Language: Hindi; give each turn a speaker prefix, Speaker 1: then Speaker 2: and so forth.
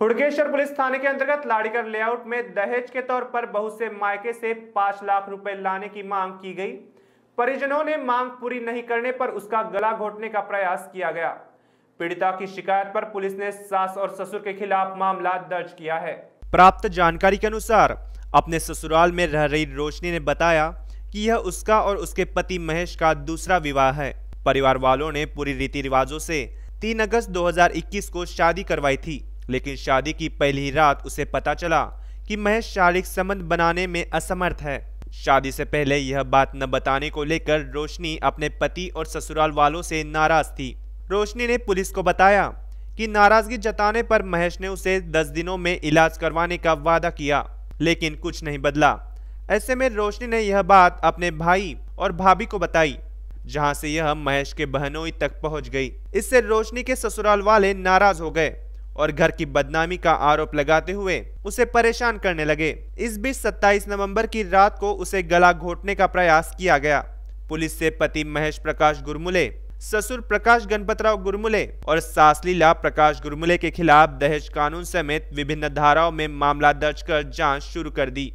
Speaker 1: हुड़केश्वर पुलिस थाने के अंतर्गत लाड़ीकर लेआउट में दहेज के तौर पर बहुत से मायके से पांच लाख रुपए लाने की मांग की गई परिजनों ने मांग पूरी नहीं करने पर उसका गला घोटने का प्रयास किया गया पीड़िता की शिकायत पर पुलिस ने सास और ससुर के खिलाफ मामला दर्ज किया है प्राप्त जानकारी के अनुसार अपने ससुराल में रह रही रोशनी ने बताया कि यह उसका और उसके पति महेश का दूसरा विवाह है परिवार वालों ने पूरी रीति रिवाजों से 3 अगस्त 2021 को शादी करवाई थी लेकिन शादी की पहली रात उसे पता चला कि महेश शारीरिक संबंध बनाने में असमर्थ है शादी से पहले यह बात न बताने को लेकर रोशनी अपने पति और ससुराल वालों से नाराज थी रोशनी ने पुलिस को बताया कि नाराजगी जताने पर महेश ने उसे दस दिनों में इलाज करवाने का वादा किया लेकिन कुछ नहीं बदला ऐसे में रोशनी ने यह बात अपने भाई और भाभी को बताई जहां से यह महेश के बहनोई तक पहुंच गई इससे रोशनी के ससुराल वाले नाराज हो गए और घर की बदनामी का आरोप लगाते हुए उसे परेशान करने लगे इस बीच 27 नवंबर की रात को उसे गला घोटने का प्रयास किया गया पुलिस से पति महेश प्रकाश गुरमुले ससुर प्रकाश गणपतराव गुरमुले और सास लीला प्रकाश गुरमुले के खिलाफ दहेज कानून समेत विभिन्न धाराओं में मामला दर्ज कर जांच शुरू कर दी